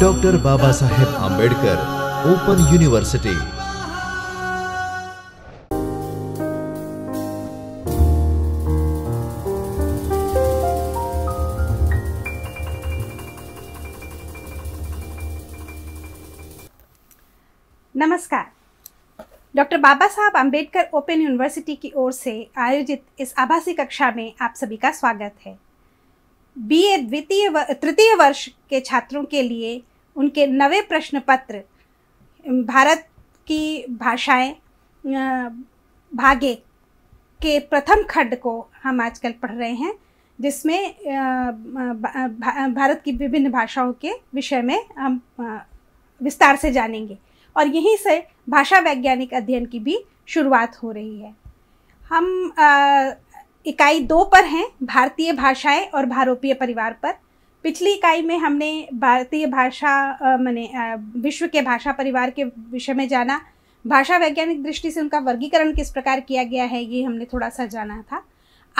doctor Baba Saheb Ambedkar open university नमस्कार doctor Baba Sahab Ambedkar open university की ओर से आयोजित इस आभासी कक्षा में आप सभी का स्वागत है बीए द्वितीय तृतीय वर्ष के छात्रों के लिए उनके नवे प्रश्न पत्र भारत की भाषाएं भागे के प्रथम खंड को हम आजकल पढ़ रहे हैं जिसमें भारत की विभिन्न भाषाओं के विषय में हम विस्तार से जानेंगे और यहीं से भाषा वैज्ञानिक अध्ययन की भी शुरुआत हो रही है हम इकाई दो पर हैं भारतीय भाषाएं और भारोपीय परिवार पर पिछली इकाई में हमने भारतीय भाषा मैंने विश्व के भाषा परिवार के विषय में जाना भाषा वैज्ञानिक दृष्टि से उनका वर्गीकरण किस प्रकार किया गया है ये हमने थोड़ा सा जाना था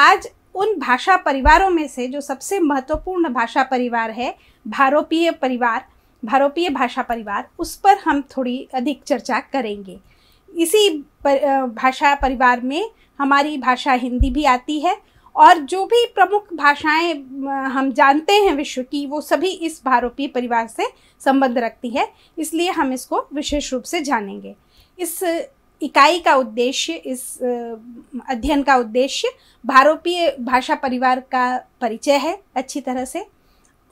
आज उन भाषा परिवारों में से जो सबसे महत्वपूर्ण भाषा परिवार है भारोपीय परिवार भारोपीय भाषा परिवार उस पर हम थोड़ी अधिक चर्चा करेंगे इसी पर, भाषा परिवार में हमारी भाषा हिंदी भी आती है और जो भी प्रमुख भाषाएं हम जानते हैं विश्व की वो सभी इस भारोपीय परिवार से संबंध रखती है इसलिए हम इसको विशेष रूप से जानेंगे इस इकाई का उद्देश्य इस अध्ययन का उद्देश्य भारोपीय भाषा परिवार का परिचय है अच्छी तरह से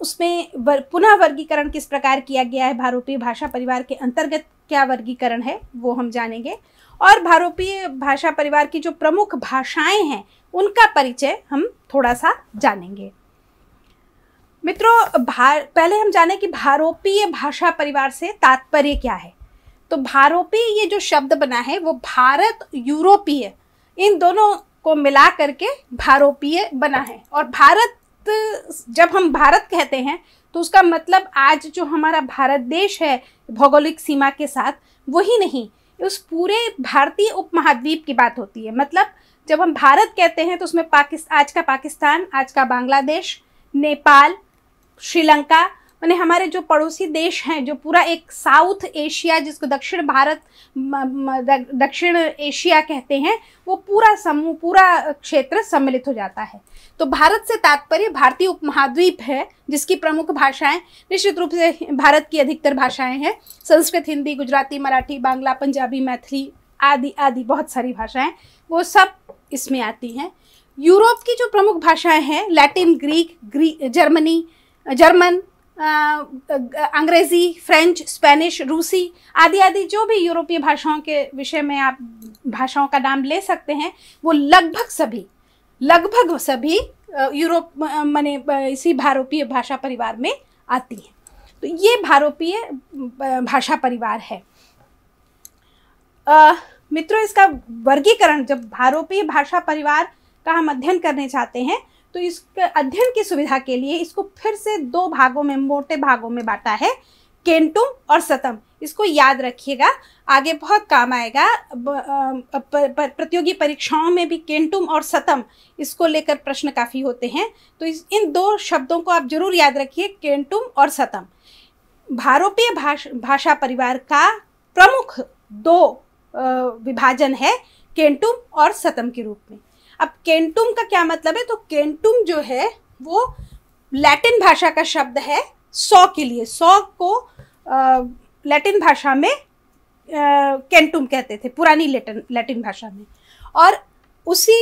उसमें वर, पुनः वर्गीकरण किस प्रकार किया गया है भारोपीय भाषा परिवार के अंतर्गत क्या वर्गीकरण है वो हम जानेंगे और भारोपीय भाषा परिवार की जो प्रमुख भाषाएं हैं उनका परिचय हम थोड़ा सा जानेंगे मित्रों भार पहले हम जाने कि भारोपीय भाषा परिवार से तात्पर्य क्या है तो भारोपीय ये जो शब्द बना है वो भारत यूरोपीय इन दोनों को मिला करके भारोपीय बना है और भारत जब हम भारत कहते हैं तो उसका मतलब आज जो हमारा भारत देश है भौगोलिक सीमा के साथ वही नहीं उस पूरे भारतीय उपमहाद्वीप की बात होती है मतलब जब हम भारत कहते हैं तो उसमें पाकिस्तान आज का पाकिस्तान आज का बांग्लादेश नेपाल श्रीलंका मैंने हमारे जो पड़ोसी देश हैं जो पूरा एक साउथ एशिया जिसको दक्षिण भारत दक्षिण एशिया कहते हैं वो पूरा समूह पूरा क्षेत्र सम्मिलित हो जाता है तो भारत से तात्पर्य भारतीय उपमहाद्वीप है जिसकी प्रमुख भाषाएं निश्चित रूप से भारत की अधिकतर भाषाएं हैं संस्कृत हिंदी गुजराती मराठी बांग्ला पंजाबी मैथिली आदि आदि बहुत सारी भाषाएं वो सब इसमें आती हैं यूरोप की जो प्रमुख भाषाएं हैं लैटिन ग्रीक ग्री जर्मनी जर्मन अंग्रेज़ी फ्रेंच स्पेनिश रूसी आदि आदि जो भी यूरोपीय भाषाओं के विषय में आप भाषाओं का नाम ले सकते हैं वो लगभग सभी लगभग सभी यूरोप माने इसी भारोपीय भाषा परिवार में आती हैं तो ये भारोपीय भाषा परिवार है मित्रों इसका वर्गीकरण जब भारोपीय भाषा परिवार का हम अध्ययन करने चाहते हैं तो इस अध्ययन की सुविधा के लिए इसको फिर से दो भागों में मोटे भागों में बांटा है केंटुम और सतम इसको याद रखिएगा आगे बहुत काम आएगा प्रतियोगी परीक्षाओं में भी केंटुम और सतम इसको लेकर प्रश्न काफ़ी होते हैं तो इस इन दो शब्दों को आप जरूर याद रखिए केंटुम और सतम भारोपीय भाष भाषा परिवार का प्रमुख दो विभाजन है केंटुम और सतम के रूप में अब केंटुम का क्या मतलब है तो केंटुम जो है वो लैटिन भाषा का शब्द है सौ के लिए सौ को लैटिन भाषा में केंटुम कहते थे पुरानी लैटिन लैटिन भाषा में और उसी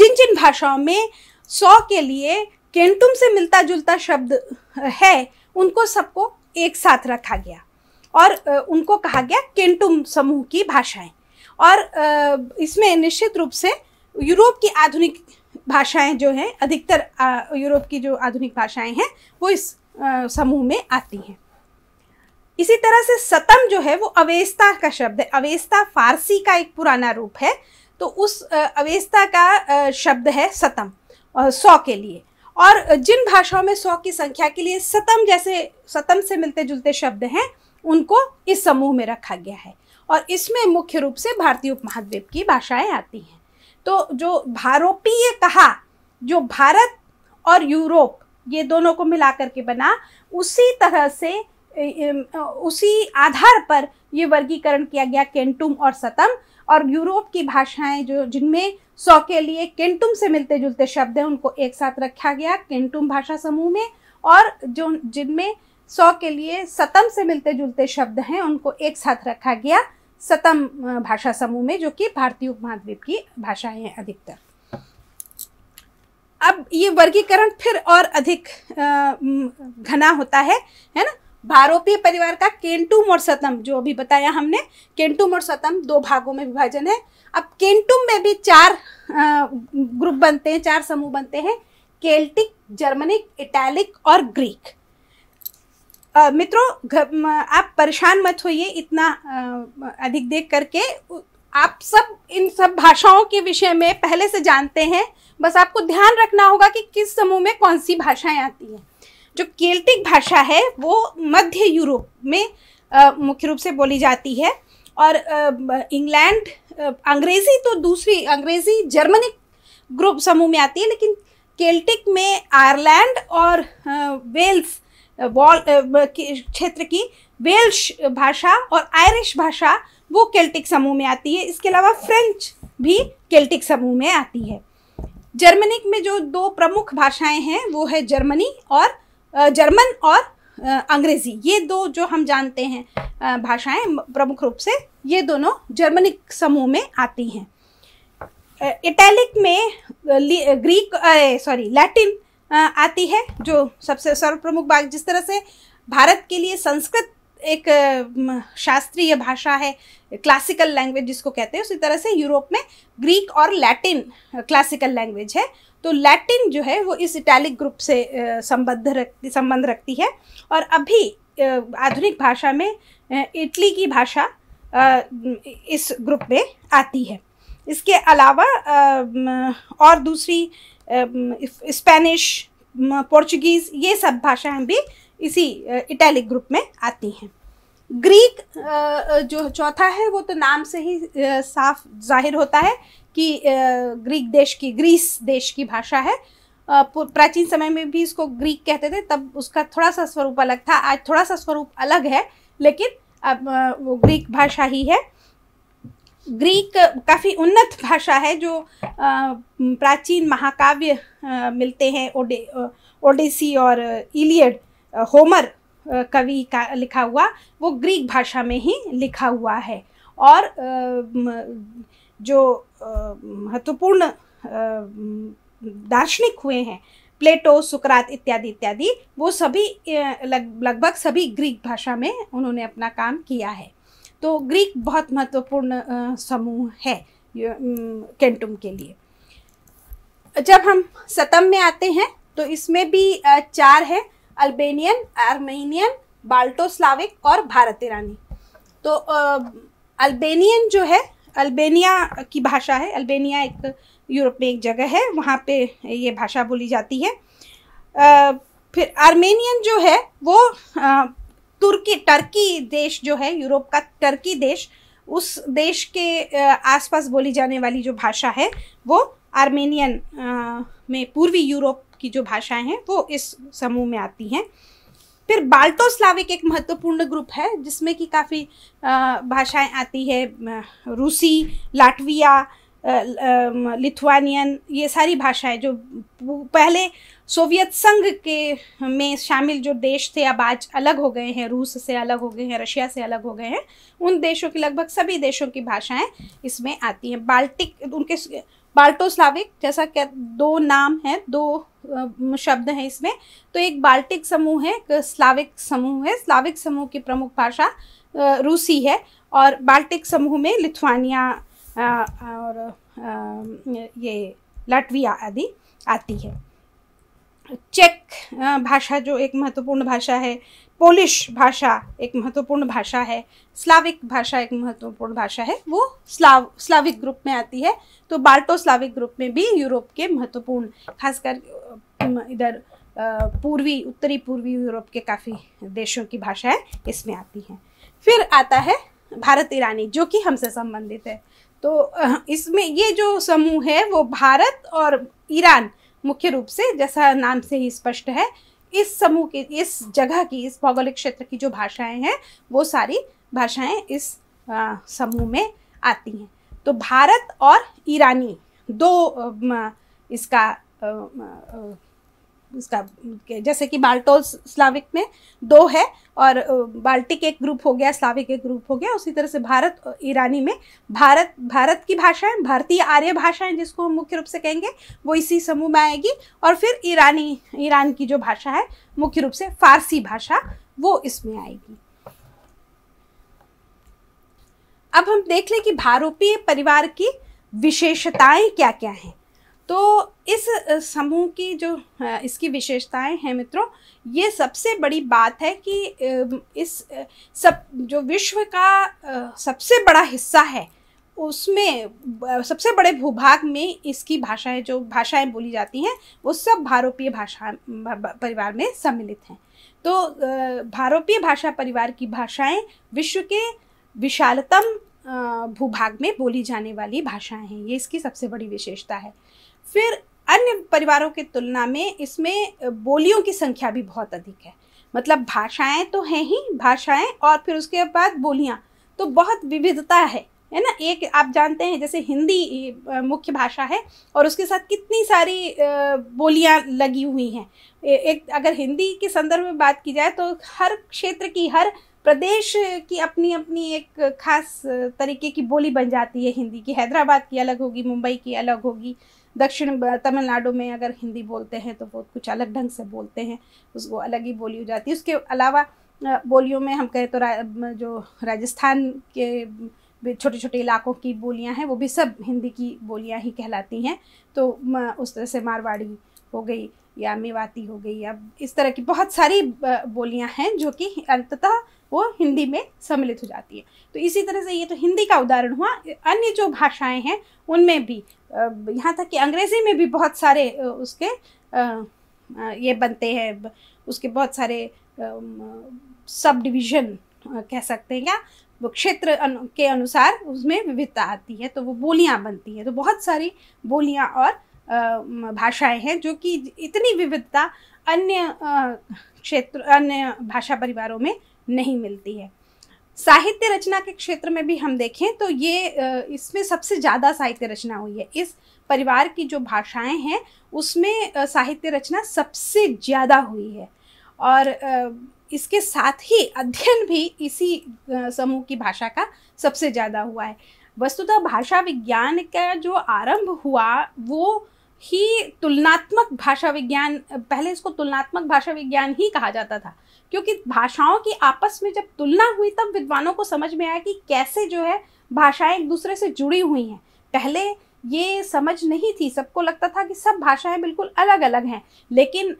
जिन जिन भाषाओं में सौ के लिए केंटुम से मिलता जुलता शब्द है उनको सबको एक साथ रखा गया और उनको कहा गया केंटुम समूह की भाषाएं और इसमें निश्चित रूप से यूरोप की आधुनिक भाषाएं जो हैं अधिकतर यूरोप की जो आधुनिक भाषाएं हैं वो इस समूह में आती हैं इसी तरह से सतम जो है वो अवेस्ता का शब्द है अवेस्ता फारसी का एक पुराना रूप है तो उस अवेस्ता का शब्द है सतम सौ के लिए और जिन भाषाओं में सौ की संख्या के लिए सतम जैसे सतम से मिलते जुलते शब्द हैं उनको इस समूह में रखा गया है और इसमें मुख्य रूप से भारतीय उपमहाद्वीप की भाषाएं आती हैं तो जो भारोपीय कहा जो भारत और यूरोप ये दोनों को मिला करके बना उसी तरह से उसी आधार पर ये वर्गीकरण किया गया केंटुम और सतम और यूरोप की भाषाएं जो जिनमें सौ के लिए केंटुम से मिलते जुलते शब्द हैं उनको एक साथ रखा गया केंटुम भाषा समूह में और जो जिनमें सौ के लिए सतम से मिलते जुलते शब्द हैं उनको एक साथ रखा गया सतम भाषा समूह में जो कि भारतीय उपमहाद्वीप की भाषाएं हैं अधिकतर अब ये वर्गीकरण फिर और अधिक घना होता है है ना भारोपीय परिवार का केंटुम और सतम जो अभी बताया हमने केंटुम और सतम दो भागों में विभाजन है अब केंटुम में भी चार ग्रुप बनते हैं चार समूह बनते हैं केल्टिक जर्मनिक इटैलिक और ग्रीक मित्रों आप परेशान मत होइए इतना अधिक देख करके आप सब इन सब भाषाओं के विषय में पहले से जानते हैं बस आपको ध्यान रखना होगा कि किस समूह में कौन सी भाषाएं आती हैं जो केल्टिक भाषा है वो मध्य यूरोप में मुख्य रूप से बोली जाती है और इंग्लैंड अंग्रेज़ी तो दूसरी अंग्रेज़ी जर्मनिक ग्रुप समूह में आती है लेकिन केल्टिक में आयरलैंड और वेल्स वॉल क्षेत्र की वेल्श भाषा और आयरिश भाषा वो केल्टिक समूह में आती है इसके अलावा फ्रेंच भी केल्टिक समूह में आती है जर्मनिक में जो दो प्रमुख भाषाएं हैं वो है जर्मनी और जर्मन और अंग्रेज़ी ये दो जो हम जानते हैं भाषाएं प्रमुख रूप से ये दोनों जर्मनिक समूह में आती हैं इटैलिक में ग्रीक सॉरी लैटिन आती है जो सबसे सर्वप्रमुख बात जिस तरह से भारत के लिए संस्कृत एक शास्त्रीय भाषा है क्लासिकल लैंग्वेज जिसको कहते हैं उसी तरह से यूरोप में ग्रीक और लैटिन क्लासिकल लैंग्वेज है तो लैटिन जो है वो इस इटैलिक ग्रुप से संबद्ध रखती संबंध रखती है और अभी आधुनिक भाषा में इटली की भाषा इस ग्रुप में आती है इसके अलावा और दूसरी स्पेनिश um, पोर्चुगीज़ um, ये सब भाषाएं भी इसी इटैलिक uh, ग्रुप में आती हैं ग्रीक uh, uh, जो चौथा है वो तो नाम से ही साफ जाहिर होता है कि ग्रीक देश की ग्रीस देश की भाषा है प्राचीन समय में भी इसको ग्रीक कहते थे तब उसका थोड़ा सा स्वरूप अलग था आज थोड़ा सा स्वरूप अलग है लेकिन अब वो ग्रीक भाषा ही है ग्रीक काफ़ी उन्नत भाषा है जो प्राचीन महाकाव्य मिलते हैं ओडे ओडेसी और इलियड होमर कवि का लिखा हुआ वो ग्रीक भाषा में ही लिखा हुआ है और जो महत्वपूर्ण दार्शनिक हुए हैं प्लेटो सुकरात इत्यादि इत्यादि वो सभी लगभग सभी ग्रीक भाषा में उन्होंने अपना काम किया है तो ग्रीक बहुत महत्वपूर्ण समूह है कैंटुम के लिए जब हम सतम में आते हैं तो इसमें भी चार है अल्बेनियन आर्मेनियन बाल्टोस्लाविक और भारत ईरानी तो अल्बेनियन जो है अल्बेनिया की भाषा है अल्बेनिया एक यूरोप में एक जगह है वहाँ पे ये भाषा बोली जाती है आ, फिर आर्मेनियन जो है वो तुर्की टर्की देश जो है यूरोप का टर्की देश उस देश के आसपास बोली जाने वाली जो भाषा है वो आर्मेनियन में पूर्वी यूरोप की जो भाषाएं हैं वो इस समूह में आती हैं फिर बाल्टोस्लाविक एक महत्वपूर्ण ग्रुप है जिसमें कि काफ़ी भाषाएं आती है रूसी लाटविया लिथुआनियन ये सारी भाषाएं जो पहले सोवियत संघ के में शामिल जो देश थे अब आज अलग हो गए हैं रूस से अलग हो गए हैं रशिया से अलग हो गए हैं उन देशों की लगभग सभी देशों की भाषाएं इसमें आती हैं बाल्टिक उनके बाल्टोस्लाविक जैसा क्या दो नाम हैं दो शब्द हैं इसमें तो एक बाल्टिक समूह है एक स्लाविक समूह है स्लाविक समूह की प्रमुख भाषा रूसी है और बाल्टिक समूह में लिथुआनिया और ये लाटविया आदि आती है चेक भाषा जो एक महत्वपूर्ण भाषा है पोलिश भाषा एक महत्वपूर्ण भाषा है स्लाविक भाषा एक महत्वपूर्ण भाषा है वो स्लाव स्लाविक ग्रुप में आती है तो बाल्टो स्लाविक ग्रुप में भी यूरोप के महत्वपूर्ण खासकर इधर पूर्वी उत्तरी पूर्वी यूरोप के काफ़ी देशों की भाषाएं इसमें आती हैं फिर आता है भारत ईरानी जो कि हमसे संबंधित है तो इसमें ये जो समूह है वो भारत और ईरान मुख्य रूप से जैसा नाम से ही स्पष्ट है इस समूह की इस जगह की इस भौगोलिक क्षेत्र की जो भाषाएं हैं वो सारी भाषाएं इस समूह में आती हैं तो भारत और ईरानी दो इसका उसका जैसे कि बाल्टो स्लाविक में दो है और बाल्टिक एक ग्रुप हो गया स्लाविक एक ग्रुप हो गया उसी तरह से भारत ईरानी में भारत भारत की भाषाएं भारतीय आर्य भाषाएं जिसको हम मुख्य रूप से कहेंगे वो इसी समूह में आएगी और फिर ईरानी ईरान की जो भाषा है मुख्य रूप से फारसी भाषा वो इसमें आएगी अब हम देख लें कि भारूपीय परिवार की विशेषताएं क्या क्या हैं तो इस समूह की जो इसकी विशेषताएं हैं मित्रों ये सबसे बड़ी बात है कि इस सब जो विश्व का सबसे बड़ा हिस्सा है उसमें सबसे बड़े भूभाग में इसकी भाषाएं जो भाषाएं बोली जाती हैं वो सब भारोपीय भाषा परिवार में सम्मिलित हैं तो भारोपीय भाषा परिवार की भाषाएं विश्व के विशालतम भूभाग में बोली जाने वाली भाषाएं हैं ये इसकी सबसे बड़ी विशेषता है फिर अन्य परिवारों की तुलना में इसमें बोलियों की संख्या भी बहुत अधिक है मतलब भाषाएं तो हैं ही भाषाएं और फिर उसके बाद बोलियां तो बहुत विविधता है है ना एक आप जानते हैं जैसे हिंदी मुख्य भाषा है और उसके साथ कितनी सारी बोलियां लगी हुई हैं एक अगर हिंदी के संदर्भ में बात की जाए तो हर क्षेत्र की हर प्रदेश की अपनी अपनी एक खास तरीके की बोली बन जाती है हिंदी की हैदराबाद की अलग होगी मुंबई की अलग होगी दक्षिण तमिलनाडु में अगर हिंदी बोलते हैं तो बहुत कुछ अलग ढंग से बोलते हैं उसको अलग ही बोली हो जाती है उसके अलावा बोलियों में हम कहें तो रा, जो राजस्थान के छोटे छोटे इलाकों की बोलियां हैं वो भी सब हिंदी की बोलियां ही कहलाती हैं तो उस तरह से मारवाड़ी हो गई या मेवाती हो गई या इस तरह की बहुत सारी बोलियां हैं जो कि अंततः वो हिंदी में सम्मिलित हो जाती है तो इसी तरह से ये तो हिंदी का उदाहरण हुआ अन्य जो भाषाएं हैं उनमें भी यहाँ तक कि अंग्रेज़ी में भी बहुत सारे उसके ये बनते हैं उसके बहुत सारे सब डिवीज़न कह सकते हैं क्या वो क्षेत्र के अनुसार उसमें विविधता आती है तो वो बोलियाँ बनती हैं तो बहुत सारी बोलियाँ और भाषाएं हैं जो कि इतनी विविधता अन्य क्षेत्र अन्य भाषा परिवारों में नहीं मिलती है साहित्य रचना के क्षेत्र में भी हम देखें तो ये इसमें सबसे ज़्यादा साहित्य रचना हुई है इस परिवार की जो भाषाएं हैं उसमें साहित्य रचना सबसे ज़्यादा हुई है और इसके साथ ही अध्ययन भी इसी समूह की भाषा का सबसे ज़्यादा हुआ है वस्तुतः भाषा विज्ञान का जो आरंभ हुआ वो ही तुलनात्मक भाषा विज्ञान पहले इसको तुलनात्मक भाषा विज्ञान ही कहा जाता था क्योंकि भाषाओं की आपस में जब तुलना हुई तब विद्वानों को समझ में आया कि कैसे जो है भाषाएं एक दूसरे से जुड़ी हुई हैं पहले ये समझ नहीं थी सबको लगता था कि सब भाषाएं बिल्कुल अलग अलग हैं लेकिन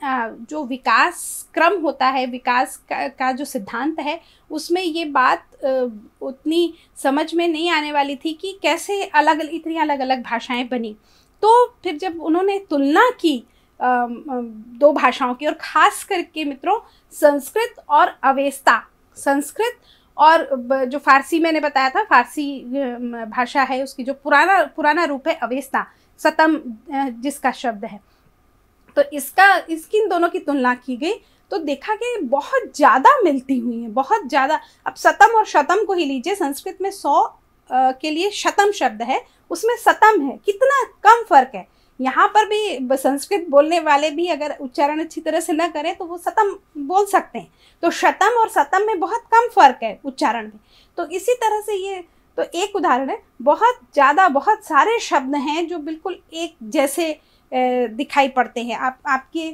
जो विकास क्रम होता है विकास का, का जो सिद्धांत है उसमें ये बात उतनी समझ में नहीं आने वाली थी कि कैसे अलग इतनी अलग अलग भाषाएं बनी तो फिर जब उन्होंने तुलना की दो भाषाओं की और ख़ास करके मित्रों संस्कृत और अवेस्ता संस्कृत और जो फारसी मैंने बताया था फारसी भाषा है उसकी जो पुराना पुराना रूप है अवेस्ता सतम जिसका शब्द है तो इसका इसकी इन दोनों की तुलना की गई तो देखा कि बहुत ज़्यादा मिलती हुई हैं बहुत ज़्यादा अब सतम और शतम को ही लीजिए संस्कृत में सौ के लिए शतम शब्द है उसमें सतम है कितना कम फर्क है यहाँ पर भी संस्कृत बोलने वाले भी अगर उच्चारण अच्छी तरह से न करें तो वो सतम बोल सकते हैं तो शतम और सतम में बहुत कम फर्क है उच्चारण में तो इसी तरह से ये तो एक उदाहरण है बहुत ज़्यादा बहुत सारे शब्द हैं जो बिल्कुल एक जैसे दिखाई पड़ते हैं आप आपके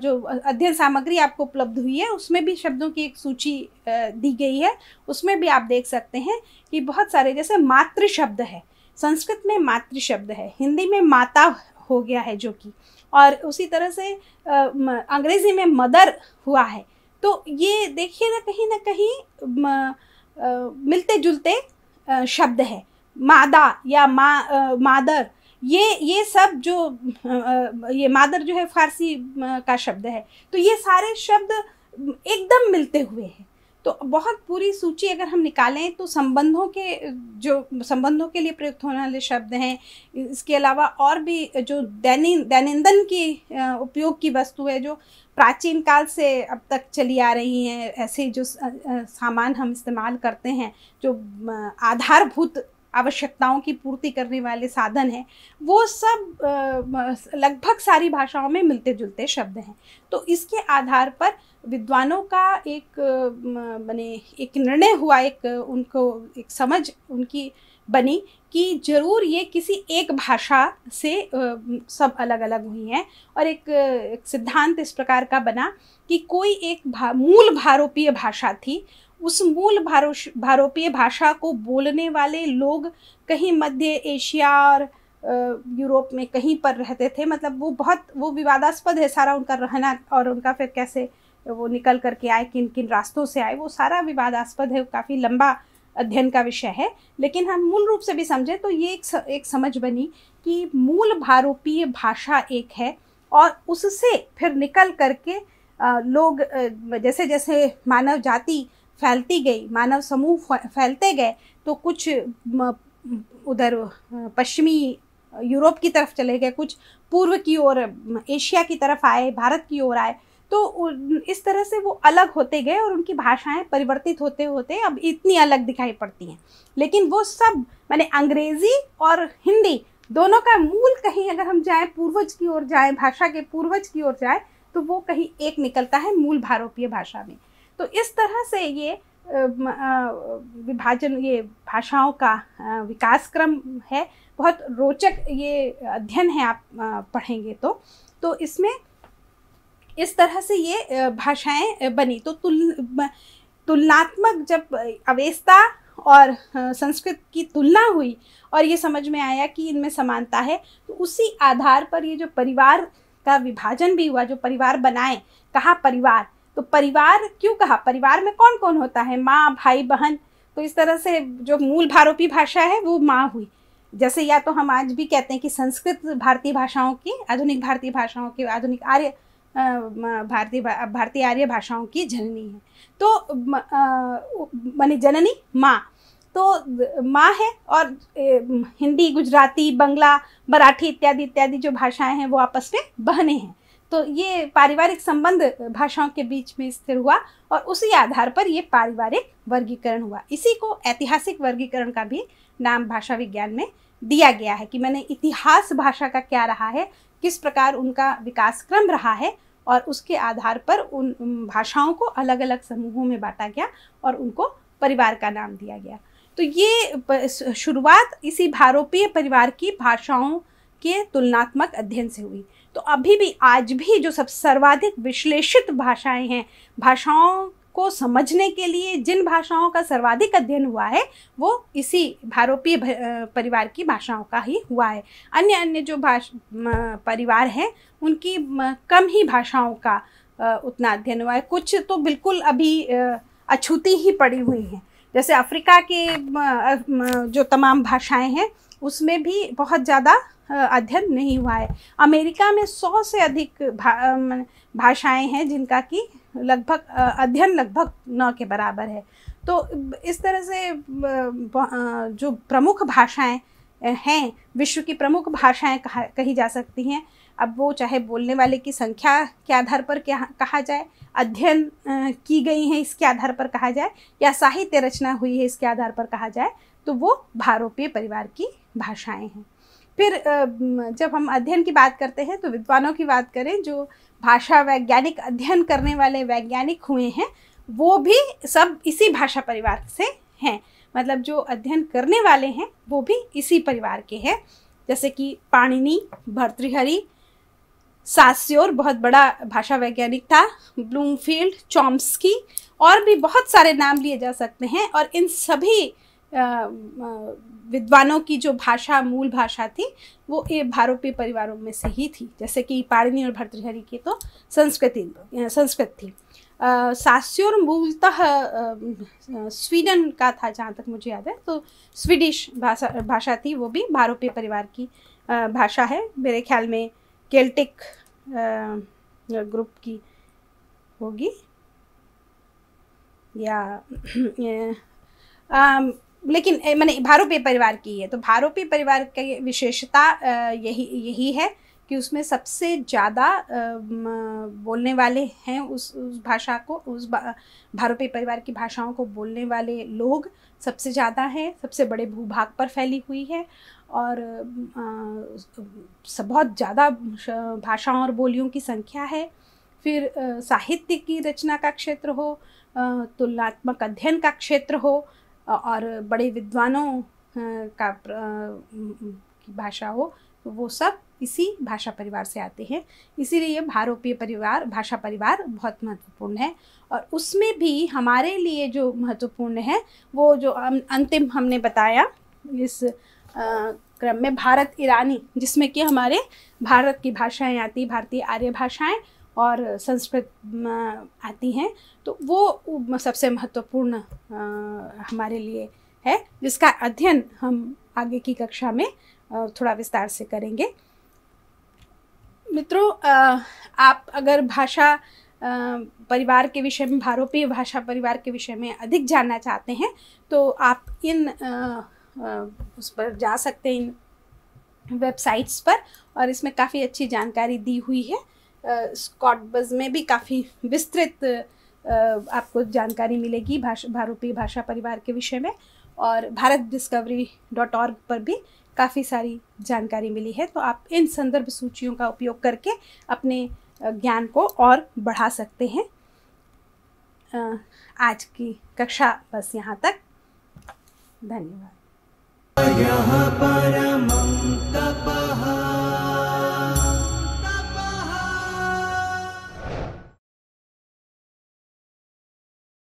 जो अध्ययन सामग्री आपको उपलब्ध हुई है उसमें भी शब्दों की एक सूची दी गई है उसमें भी आप देख सकते हैं कि बहुत सारे जैसे मातृ शब्द है संस्कृत में मातृ शब्द है हिंदी में माता हो गया है जो कि और उसी तरह से अंग्रेज़ी में मदर हुआ है तो ये देखिए ना कहीं ना कहीं मिलते जुलते शब्द है मादा या मा मादर ये ये सब जो ये मादर जो है फारसी का शब्द है तो ये सारे शब्द एकदम मिलते हुए हैं तो बहुत पूरी सूची अगर हम निकालें तो संबंधों के जो संबंधों के लिए प्रयुक्त होने वाले शब्द हैं इसके अलावा और भी जो दैनिक दैनिंदन की उपयोग की वस्तु है जो प्राचीन काल से अब तक चली आ रही हैं ऐसे जो सामान हम इस्तेमाल करते हैं जो आधारभूत आवश्यकताओं की पूर्ति करने वाले साधन हैं वो सब लगभग सारी भाषाओं में मिलते जुलते शब्द हैं तो इसके आधार पर विद्वानों का एक मैंने एक निर्णय हुआ एक उनको एक समझ उनकी बनी कि जरूर ये किसी एक भाषा से सब अलग अलग हुई हैं और एक, एक सिद्धांत इस प्रकार का बना कि कोई एक भा, मूल भारोपीय भाषा थी उस मूल भारोपीय भाषा को बोलने वाले लोग कहीं मध्य एशिया और यूरोप में कहीं पर रहते थे मतलब वो बहुत वो विवादास्पद है सारा उनका रहना और उनका फिर कैसे वो निकल करके आए किन किन रास्तों से आए वो सारा विवादास्पद है काफ़ी लंबा अध्ययन का विषय है लेकिन हम मूल रूप से भी समझें तो ये एक, स, एक समझ बनी कि मूल भारोपीय भाषा एक है और उससे फिर निकल करके लोग जैसे जैसे मानव जाति फैलती गई मानव समूह फैलते गए तो कुछ उधर पश्चिमी यूरोप की तरफ चले गए कुछ पूर्व की ओर एशिया की तरफ आए भारत की ओर आए तो इस तरह से वो अलग होते गए और उनकी भाषाएं परिवर्तित होते होते अब इतनी अलग दिखाई पड़ती हैं लेकिन वो सब मैंने अंग्रेज़ी और हिंदी दोनों का मूल कहीं अगर हम जाएं पूर्वज की ओर जाएं भाषा के पूर्वज की ओर जाएं तो वो कहीं एक निकलता है मूल भारतीय भाषा में तो इस तरह से ये विभाजन ये भाषाओं का विकास क्रम है बहुत रोचक ये अध्ययन है आप पढ़ेंगे तो तो इसमें इस तरह से ये भाषाएं बनी तो तुल तुलनात्मक जब अवेस्ता और संस्कृत की तुलना हुई और ये समझ में आया कि इनमें समानता है तो उसी आधार पर ये जो परिवार का विभाजन भी हुआ जो परिवार बनाए कहा परिवार तो परिवार क्यों कहा परिवार में कौन कौन होता है माँ भाई बहन तो इस तरह से जो मूल भारोपी भाषा है वो माँ हुई जैसे या तो हम आज भी कहते हैं कि संस्कृत भारतीय भाषाओं की आधुनिक भारतीय भाषाओं की आधुनिक आर्य भारतीय भारतीय आर्य भाषाओं की जननी है तो मानी जननी माँ तो माँ है और हिंदी गुजराती बंगला मराठी इत्यादि इत्यादि जो भाषाएं हैं वो आपस में बहने हैं तो ये पारिवारिक संबंध भाषाओं के बीच में स्थिर हुआ और उसी आधार पर ये पारिवारिक वर्गीकरण हुआ इसी को ऐतिहासिक वर्गीकरण का भी नाम भाषा विज्ञान में दिया गया है कि मैंने इतिहास भाषा का क्या रहा है किस प्रकार उनका विकास क्रम रहा है और उसके आधार पर उन भाषाओं को अलग अलग समूहों में बांटा गया और उनको परिवार का नाम दिया गया तो ये शुरुआत इसी भारोपीय परिवार की भाषाओं के तुलनात्मक अध्ययन से हुई तो अभी भी आज भी जो सब सर्वाधिक विश्लेषित भाषाएं हैं भाषाओं को समझने के लिए जिन भाषाओं का सर्वाधिक अध्ययन हुआ है वो इसी भारोपीय परिवार की भाषाओं का ही हुआ है अन्य अन्य जो भाषा परिवार हैं उनकी कम ही भाषाओं का उतना अध्ययन हुआ है कुछ तो बिल्कुल अभी अछूती ही पड़ी हुई हैं जैसे अफ्रीका के जो तमाम भाषाएं हैं उसमें भी बहुत ज़्यादा अध्ययन नहीं हुआ है अमेरिका में सौ से अधिक भा, भाषाएं हैं जिनका कि लगभग अध्ययन लगभग नौ के बराबर है तो इस तरह से जो प्रमुख भाषाएं हैं विश्व की प्रमुख भाषाएं कहा कही जा सकती हैं अब वो चाहे बोलने वाले की संख्या के आधार पर क्या कहा जाए अध्ययन की गई हैं इसके आधार पर कहा जाए या साहित्य रचना हुई है इसके आधार पर कहा जाए तो वो भारोपीय परिवार की भाषाएं हैं फिर जब हम अध्ययन की बात करते हैं तो विद्वानों की बात करें जो भाषा वैज्ञानिक अध्ययन करने वाले वैज्ञानिक हुए हैं वो भी सब इसी भाषा परिवार से हैं मतलब जो अध्ययन करने वाले हैं वो भी इसी परिवार के हैं जैसे कि पाणिनि भर्तृहरि सास्योर बहुत बड़ा भाषा वैज्ञानिक था ब्लूमफील्ड चॉम्स्की और भी बहुत सारे नाम लिए जा सकते हैं और इन सभी विद्वानों की जो भाषा मूल भाषा थी वो ये भारोपी परिवारों में से ही थी जैसे कि पाणिनि और भर्तृहरि की तो संस्कृति संस्कृत थी सास्योर मूलतः स्वीडन का था जहाँ तक मुझे याद है तो स्वीडिश भाषा भाषा थी वो भी भारोपी परिवार की भाषा है मेरे ख्याल में केल्टिक ग्रुप की होगी या लेकिन मैंने भारोपी परिवार की है तो भारोपी परिवार की विशेषता यही यही है कि उसमें सबसे ज़्यादा बोलने वाले हैं उस उस भाषा को उस भारोपी परिवार की भाषाओं को बोलने वाले लोग सबसे ज़्यादा हैं सबसे बड़े भूभाग पर फैली हुई है और सब बहुत ज़्यादा भाषाओं और बोलियों की संख्या है फिर साहित्य की रचना का क्षेत्र हो तुलनात्मक अध्ययन का क्षेत्र हो और बड़े विद्वानों का भाषा हो तो वो सब इसी भाषा परिवार से आते हैं इसीलिए भारोपीय परिवार भाषा परिवार बहुत महत्वपूर्ण है और उसमें भी हमारे लिए जो महत्वपूर्ण है वो जो अंतिम हमने बताया इस क्रम में भारत ईरानी जिसमें कि हमारे भारत की भाषाएं आती भारतीय आर्य भाषाएं और संस्कृत आती हैं तो वो सबसे महत्वपूर्ण हमारे लिए है जिसका अध्ययन हम आगे की कक्षा में थोड़ा विस्तार से करेंगे मित्रों आप अगर भाषा परिवार के विषय में भारोपीय भाषा परिवार के विषय में अधिक जानना चाहते हैं तो आप इन उस पर जा सकते हैं इन वेबसाइट्स पर और इसमें काफ़ी अच्छी जानकारी दी हुई है बज में भी काफ़ी विस्तृत आपको जानकारी मिलेगी भाषा भारतीय भाषा परिवार के विषय में और भारत डिस्कवरी डॉट ऑर्ग पर भी काफ़ी सारी जानकारी मिली है तो आप इन संदर्भ सूचियों का उपयोग करके अपने ज्ञान को और बढ़ा सकते हैं आज की कक्षा बस यहाँ तक धन्यवाद